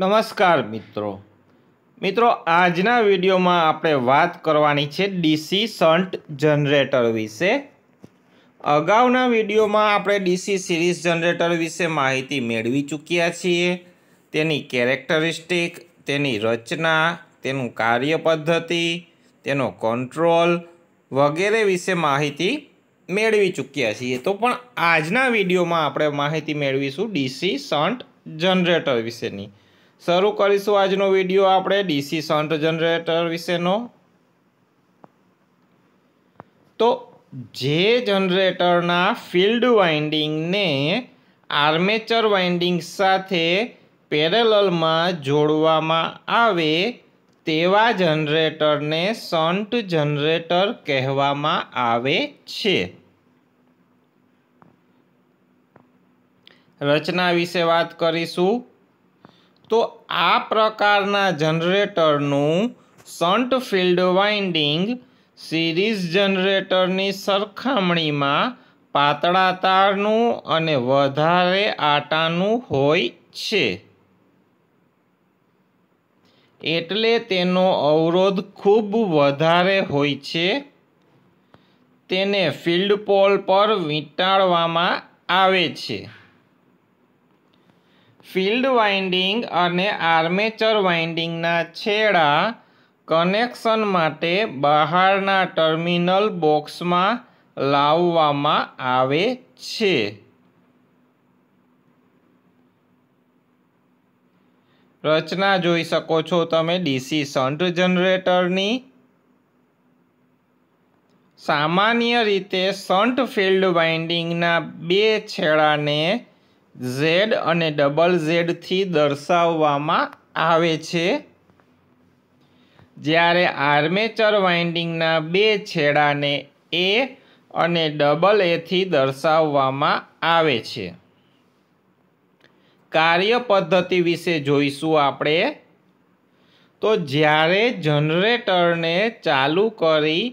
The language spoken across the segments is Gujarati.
નમસ્કાર મિત્રો મિત્રો આજના વિડીયોમાં આપણે વાત કરવાની છે ડીસી શન્ટ જનરેટર વિશે અગાઉના વિડીયોમાં આપણે ડીસી સિરીઝ જનરેટર વિશે માહિતી મેળવી ચૂક્યા છીએ તેની કેરેક્ટરિસ્ટિક તેની રચના તેનું કાર્ય પદ્ધતિ તેનો કંટ્રોલ વગેરે વિશે માહિતી મેળવી ચૂક્યા છીએ તો પણ આજના વિડીયોમાં આપણે માહિતી મેળવીશું ડીસી શન્ટ જનરેટર વિશેની શરૂ કરીશું આજનો વિડીયો આપણે ડીસી સન્ટ જનરેટર વિશેનો તો જે જનરેટરના ફિલ્ડ વાઇન્ડિંગને આર્મેચર વાઇન્ડિંગ સાથે પેરેલલમાં જોડવામાં આવે તેવા જનરેટરને શન્ટ જનરેટર કહેવામાં આવે છે રચના વિશે વાત કરીશું તો આ પ્રકારના જનરેટરનું શન્ટ ફિલ્ડ વાઇન્ડિંગ સિરીઝ જનરેટરની સરખામણીમાં પાતળા તારનું અને વધારે આટાનું હોય છે એટલે તેનો અવરોધ ખૂબ વધારે હોય છે તેને ફિલ્ડ પોલ પર વીંટાળવામાં આવે છે ફિલ્ડ વાઇન્ડિંગ અને આર્મેચર વાઇન્ડિંગના છેડા કનેક્શન માટે બહારના ટર્મિનલ બોક્સમાં લાવવામાં આવે છે રચના જોઈ શકો છો તમે ડીસી શન્ટ જનરેટરની સામાન્ય રીતે શન્ટ ફિલ્ડ વાઇન્ડિંગના બે છેડાને ઝેડ અને ડબલ ઝેડથી દર્શાવવામાં આવે છે જ્યારે આર્મેચર વાઇન્ડિંગના બે છેડાને એ અને ડબલ એથી દર્શાવવામાં આવે છે કાર્ય પદ્ધતિ વિશે જોઈશું આપણે તો જ્યારે જનરેટરને ચાલુ કરી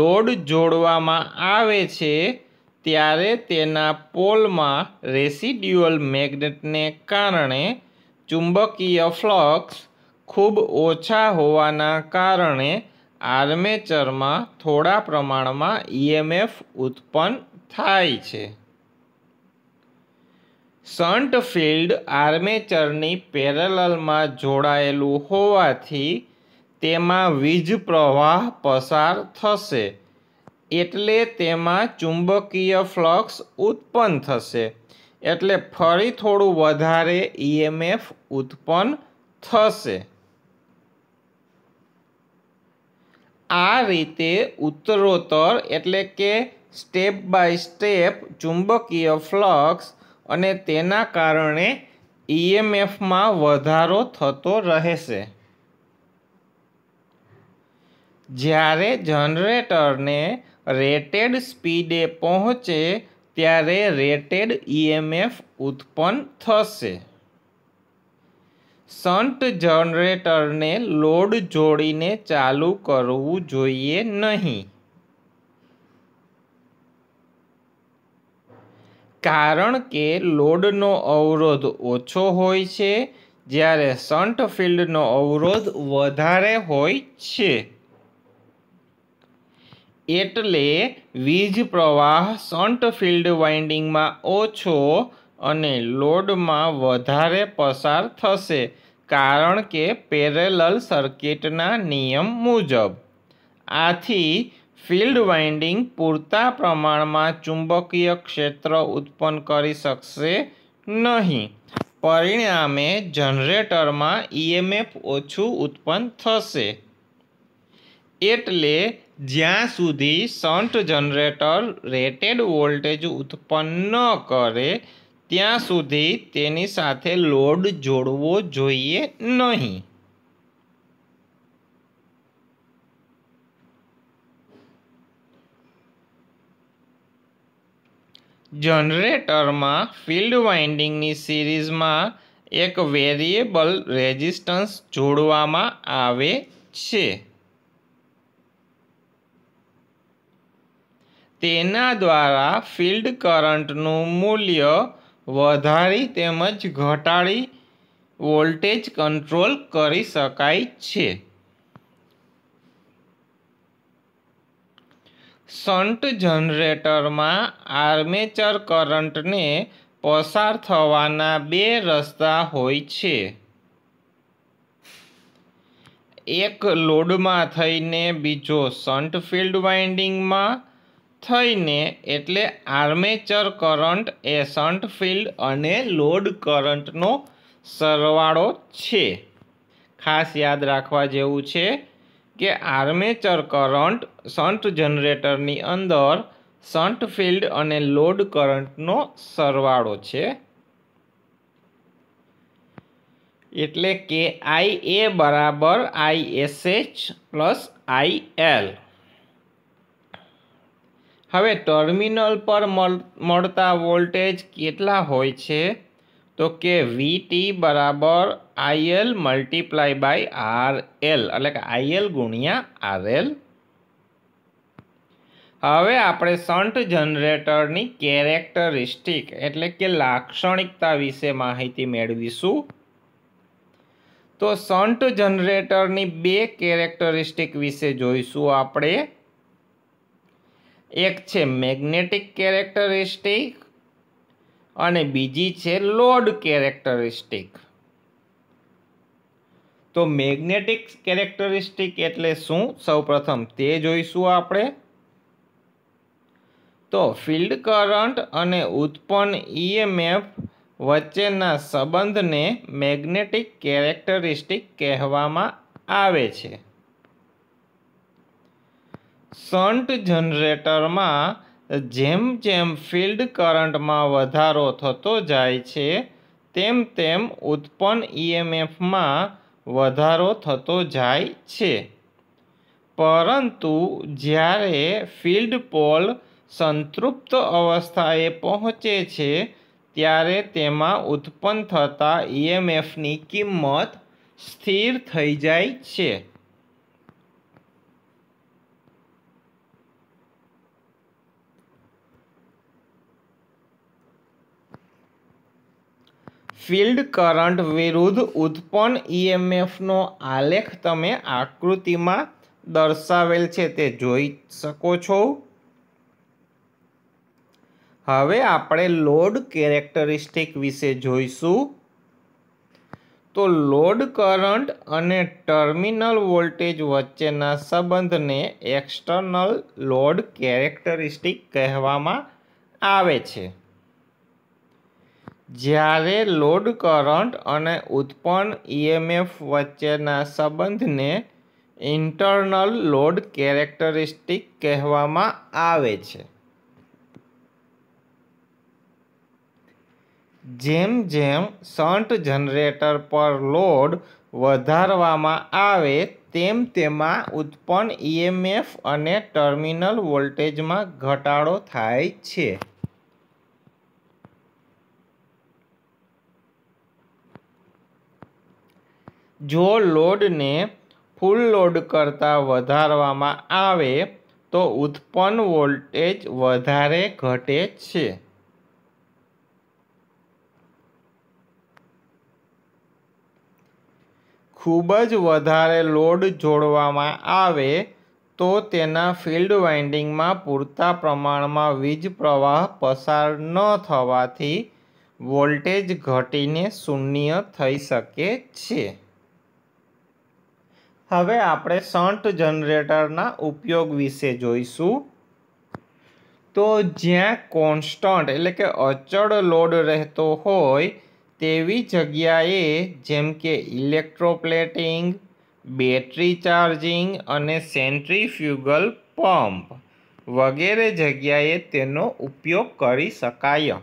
લોડ જોડવામાં આવે છે ત્યારે તેના પોલમાં રેસિડ્યુઅલ મેગ્નેટને કારણે ચુંબકીય ફ્લક્સ ખૂબ ઓછા હોવાના કારણે આર્મેચરમાં થોડા પ્રમાણમાં ઈએમએફ ઉત્પન્ન થાય છે શન્ટ ફિલ્ડ આર્મેચરની પેરેલલમાં જોડાયેલું હોવાથી તેમાં વીજ પ્રવાહ પસાર થશે એટલે તેમાં ચુંબકીય ફ્લક્સ ઉત્પન્ન થશે એટલે ફરી થોડું વધારે ઈએમએફ e ઉત્પન્ન થશે આ રીતે ઉત્તરોત્તર એટલે કે સ્ટેપ બાય સ્ટેપ ચુંબકીય ફ્લક્સ અને તેના કારણે ઈએમએફમાં e વધારો થતો રહેશે જ્યારે જનરેટરને રેટેડ સ્પીડે પહોંચે ત્યારે રેટેડ ઈએમએફ e ઉત્પન્ન થશે શન્ટ જનરેટરને લોડ જોડીને ચાલુ કરવું જોઈએ નહીં કારણ કે લોડનો અવરોધ ઓછો હોય છે જ્યારે શન્ટ ફિલ્ડનો અવરોધ વધારે હોય છે એટલે વીજ પ્રવાહ શન્ટ ફિલ્ડ વાઇન્ડિંગમાં ઓછો અને લોડમાં વધારે પસાર થશે કારણ કે પેરેલલ સર્કિટના નિયમ મુજબ આથી ફિલ્ડ વાઇન્ડિંગ પૂરતા પ્રમાણમાં ચુંબકીય ક્ષેત્ર ઉત્પન્ન કરી શકશે નહીં પરિણામે જનરેટરમાં ઈએમએફ ઓછું ઉત્પન્ન થશે એટલે જ્યાં સુધી શન્ટ જનરેટર રેટેડ વોલ્ટેજ ઉત્પન્ન કરે ત્યાં સુધી તેની સાથે લોડ જોડવો જોઈએ નહીં જનરેટરમાં ફિલ્ડ વાઇન્ડિંગની સિરીઝમાં એક વેરિયેબલ રેઝિસ્ટન્સ જોડવામાં આવે છે તેના દ્વારા ફિલ્ડ કરંટનું મૂલ્ય વધારી તેમજ ઘટાડી વોલ્ટેજ કંટ્રોલ કરી શકાય છે સન્ટ જનરેટરમાં આર્મેચર કરંટને પસાર થવાના બે રસ્તા હોય છે એક લોડમાં થઈને બીજો સન્ટ ફિલ્ડ વાઇન્ડિંગમાં થઈને એટલે આર્મેચર કરંટ એસન્ટ ફિલ્ડ અને લોડ કરંટનો સરવાળો છે ખાસ યાદ રાખવા જેવું છે કે આર્મેચર કરંટ સન્ટ જનરેટરની અંદર શન્ટ ફિલ્ડ અને લોડ કરંટનો સરવાળો છે એટલે કે આઈ એ બરાબર I S H plus I L હવે ટર્મિનલ પર મળતા વોલ્ટેજ કેટલા હોય છે તો કે વી ટી બરાબર IL multiply by R L એટલે કે આઈએલ ગુણ્યા આર એલ હવે આપણે શન્ટ જનરેટરની કેરેક્ટરિસ્ટિક એટલે કે લાક્ષણિકતા વિશે માહિતી મેળવીશું તો શન્ટ જનરેટરની બે કેરેક્ટરિસ્ટિક વિશે જોઈશું આપણે એક છે મેગ્નેટિક કેરેક્ટરિસ્ટિક અને બીજી છે લોડ કેરેક્ટરિસ્ટિક તો મેગ્નેટિક કેરેક્ટરિસ્ટિક એટલે શું સૌપ્રથમ તે જોઈશું આપણે તો ફિલ્ડ કરંટ અને ઉત્પન્ન ઈએમએફ e વચ્ચેના સંબંધને મેગ્નેટિક કેરેક્ટરિસ્ટિક કહેવામાં આવે છે શન્ટ જનરેટરમાં જેમ જેમ ફિલ્ડ કરંટમાં વધારો થતો જાય છે તેમ તેમ ઉત્પન્ન ઈએમએફમાં વધારો થતો જાય છે પરંતુ જ્યારે ફિલ્ડ પોલ સંતૃપ્ત અવસ્થાએ પહોંચે છે ત્યારે તેમાં ઉત્પન્ન થતા ઈએમએફની કિંમત સ્થિર થઈ જાય છે ફિલ્ડ કરંટ વિરુદ્ધ ઉત્પન્ન ઈએમએફનો e આલેખ તમે આકૃતિમાં દર્શાવેલ છે તે જોઈ શકો છો હવે આપણે લોડ કેરેક્ટરિસ્ટિક વિશે જોઈશું તો લોડ કરંટ અને ટર્મિનલ વોલ્ટેજ વચ્ચેના સંબંધને એક્સટર્નલ લોડ કેરેક્ટરિસ્ટિક કહેવામાં આવે છે જ્યારે લોડ કરંટ અને ઉત્પન્ન ઈએમએફ e વચ્ચેના સંબંધને ઇન્ટરનલ લોડ કેરેક્ટરિસ્ટિક કહેવામાં આવે છે જેમ જેમ શન્ટ જનરેટર પર લોડ વધારવામાં આવે તેમ તેમાં ઉત્પન્ન ઈએમએફ e અને ટર્મિનલ વોલ્ટેજમાં ઘટાડો થાય છે જો લોડને ફૂલ લોડ કરતાં વધારવામાં આવે તો ઉત્પન્ન વોલ્ટેજ વધારે ઘટે છે ખૂબ જ વધારે લોડ જોડવામાં આવે તો તેના ફિલ્ડ વાઇન્ડિંગમાં પૂરતા પ્રમાણમાં વીજ પ્રવાહ પસાર ન થવાથી વોલ્ટેજ ઘટીને શૂન્ય થઈ શકે છે હવે આપણે શન્ટ જનરેટરના ઉપયોગ વિશે જોઈશું તો જ્યાં કોન્સ્ટન્ટ એટલે કે અચળ લોડ રહેતો હોય તેવી જગ્યાએ જેમ કે ઇલેક્ટ્રોપ્લેટિંગ બેટરી ચાર્જિંગ અને સેન્ટ્રીફ્યુગલ પંપ વગેરે જગ્યાએ તેનો ઉપયોગ કરી શકાય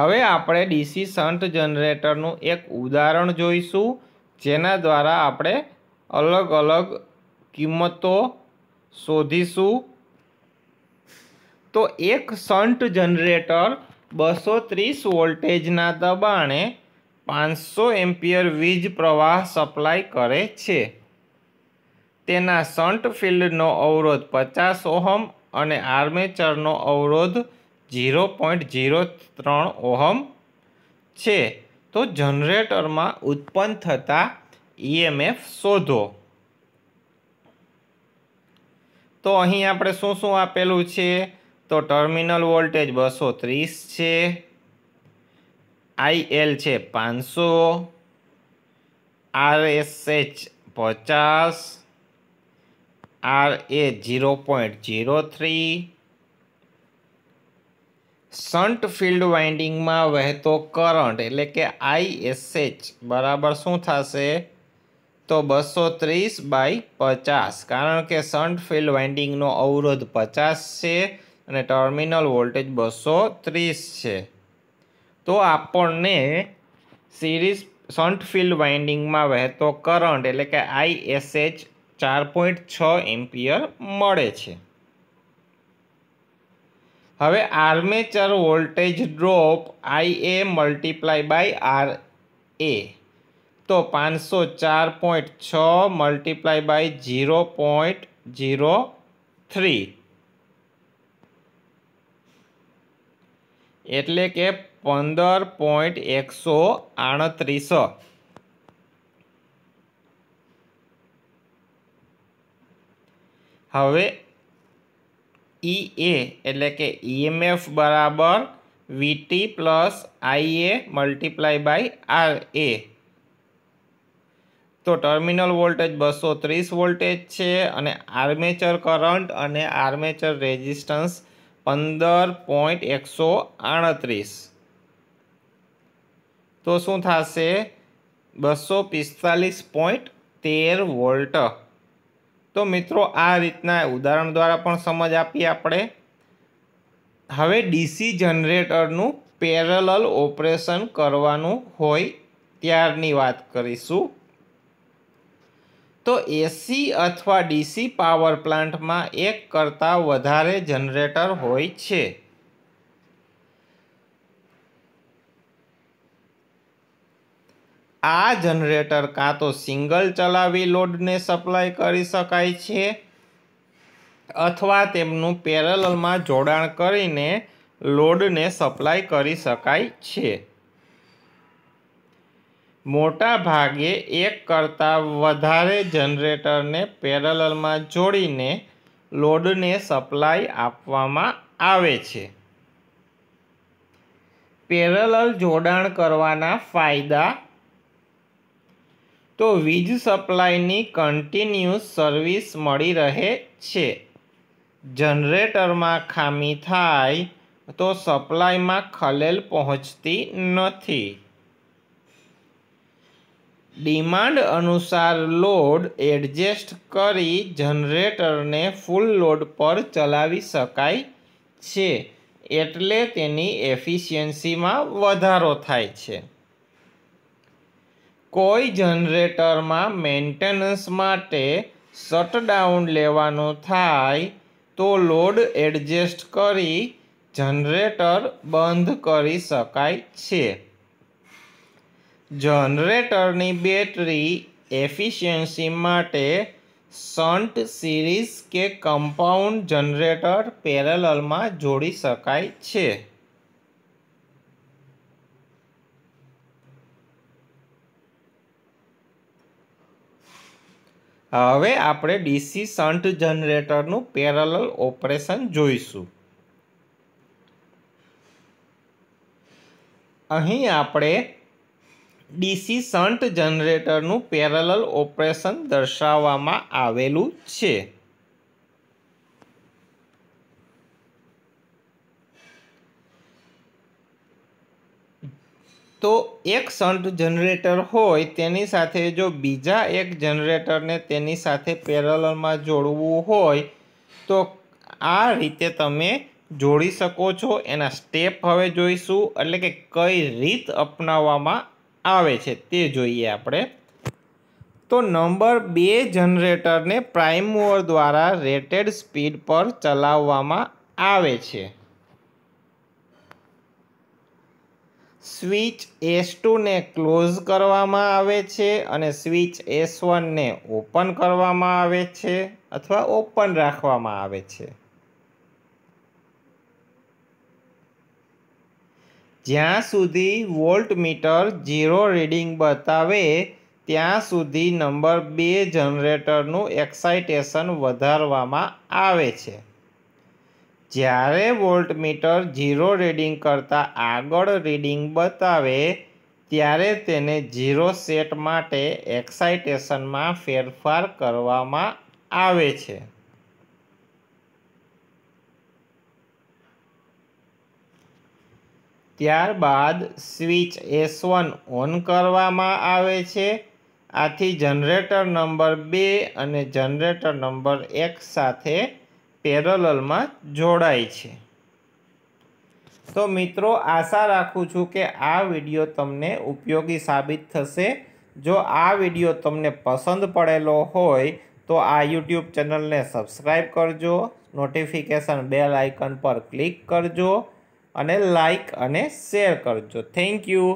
હવે આપણે ડીસી શન્ટ જનરેટરનું એક ઉદાહરણ જોઈશું જેના દ્વારા આપણે અલગ અલગ કિંમતો શોધીશું તો એક સન્ટ જનરેટર બસો ત્રીસ વોલ્ટેજના દબાણે પાંચસો એમ્પિયર વીજ પ્રવાહ સપ્લાય કરે છે તેના સન્ટ ફિલ્ડનો અવરોધ પચાસ ઓહમ અને આર્મેચરનો અવરોધ ઝીરો પોઈન્ટ ઝીરો ત્રણ ઓહમ છે તો જનરેટરમાં ઉત્પન્ન થતા ઈએમએફ શોધો તો અહીં આપણે શું શું આપેલું છે તો ટર્મિનલ વોલ્ટેજ બસો ત્રીસ છે આઈએલ છે પાંચસો આરએસએચ પચાસ R A zero point zero three shunt field વાઇન્ડિંગમાં વહેતો કરંટ એટલે કે આઈએસએચ બરાબર શું થશે તો બસો ત્રીસ બાય પચાસ કારણ કે શન્ટ ફિલ્ડ વાઇન્ડિંગનો અવરોધ પચાસ છે અને ટર્મિનલ વોલ્ટેજ બસો ત્રીસ છે તો આપણને સિરીઝ શન્ટ ફિલ્ડ વાઇન્ડિંગમાં વહેતો કરંટ એટલે કે આઈએસએચ ચાર પોઈન્ટ છ એમ્પિયર મળે છે હવે armature voltage drop I A multiply by R A તો પાંચસો ચાર પોઈન્ટ છ multiply by zero point zero three એટલે કે પંદર પોઈન્ટ એકસો આડત્રીસ હવે ઈ e એ એટલે કે ઈએમએફ e બરાબર VT plus I A multiply by R A તો ટર્મિનલ વોલ્ટેજ બસો ત્રીસ વોલ્ટેજ છે અને આર્મેચર કરંટ અને આર્મેચર રેઝિસ્ટન્સ પંદર પોઈન્ટ એકસો આડત્રીસ તો શું થશે બસો પિસ્તાલીસ પોઈન્ટ તેર વોલ્ટ તો મિત્રો આ રીતના ઉદાહરણ દ્વારા પણ સમજ આપી આપણે હવે ડીસી જનરેટરનું પેરેલલ ઓપરેશન કરવાનું હોય ત્યારની વાત કરીશું તો એસી અથવા ડીસી પાવર પ્લાન્ટમાં એક કરતાં વધારે જનરેટર હોય છે આ જનરેટર કાં તો સિંગલ ચલાવી લોડને સપ્લાય કરી શકાય છે અથવા તેમનું પેરેલલમાં જોડાણ કરીને લોડને સપ્લાય કરી શકાય છે મોટા ભાગે એક કરતાં વધારે જનરેટરને પેરેલલમાં જોડીને લોડને સપ્લાય આપવામાં આવે છે પેરેલલ જોડાણ કરવાના ફાયદા તો વીજ સપ્લાયની કન્ટિન્યુઅસ સર્વિસ મળી રહે છે જનરેટરમાં ખામી થાય તો સપ્લાયમાં ખલેલ પહોંચતી નથી ડિમાન્ડ અનુસાર લોડ એડજસ્ટ કરી જનરેટરને ફૂલ લોડ પર ચલાવી શકાય છે એટલે તેની એફિશિયન્સીમાં વધારો થાય છે કોઈ જનરેટરમાં મેન્ટેનન્સ માટે શટડાઉન લેવાનો થાય તો લોડ એડજસ્ટ કરી જનરેટર બંધ કરી શકાય છે જનરેટરની બેટરી એફિશિયન્સી માટે સન્ટ સિરીઝ કે કમ્પાઉન્ડ જનરેટર પેરેલલમાં જોડી શકાય છે હવે આપણે ડીસી શન્ટ જનરેટરનું પેરેલલ ઓપરેશન જોઈશું અહીં આપણે ડીસી શન્ટ જનરેટરનું પેરેલલ ઓપરેશન દર્શાવવામાં આવેલું છે તો એક શન્ટ જનરેટર હોય તેની સાથે જો બીજા એક જનરેટરને તેની સાથે પેરેલલમાં જોડવું હોય તો આ રીતે તમે જોડી શકો છો એના સ્ટેપ હવે જોઈશું એટલે કે કઈ રીત અપનાવવામાં આવે છે તે જોઈએ આપણે તો નંબર બે જનરેટરને પ્રાઇમ મૂવર દ્વારા રેટેડ સ્પીડ પર ચલાવવામાં આવે છે સ્વિચ એસ ટુને ક્લોઝ કરવામાં આવે છે અને સ્વિચ એસ વનને ઓપન કરવામાં આવે છે અથવા ઓપન રાખવામાં આવે છે જ્યાં સુધી વોલ્ટમીટર ઝીરો રીડિંગ બતાવે ત્યાં સુધી નંબર બે જનરેટરનું એક્સાઇટેશન વધારવામાં આવે છે જ્યારે વોલ્ટમીટર ઝીરો રીડિંગ કરતાં આગળ રીડિંગ બતાવે ત્યારે તેને ઝીરો સેટ માટે એક્સાઇટેશનમાં ફેરફાર કરવામાં આવે છે ત્યારબાદ સ્વિચ એસ વન ઓન કરવામાં આવે છે આથી જનરેટર નંબર બે અને જનરેટર નંબર એક સાથે પેરેલલમાં જોડાય છે તો મિત્રો આશા રાખું છું કે આ વિડીયો તમને ઉપયોગી સાબિત થશે જો આ વિડિયો તમને પસંદ પડેલો હોય તો આ યુટ્યુબ ચેનલને સબસ્ક્રાઈબ કરજો નોટિફિકેશન બેલ આઇકન પર ક્લિક કરજો અને લાઇક અને શેર કરજો થેન્ક યુ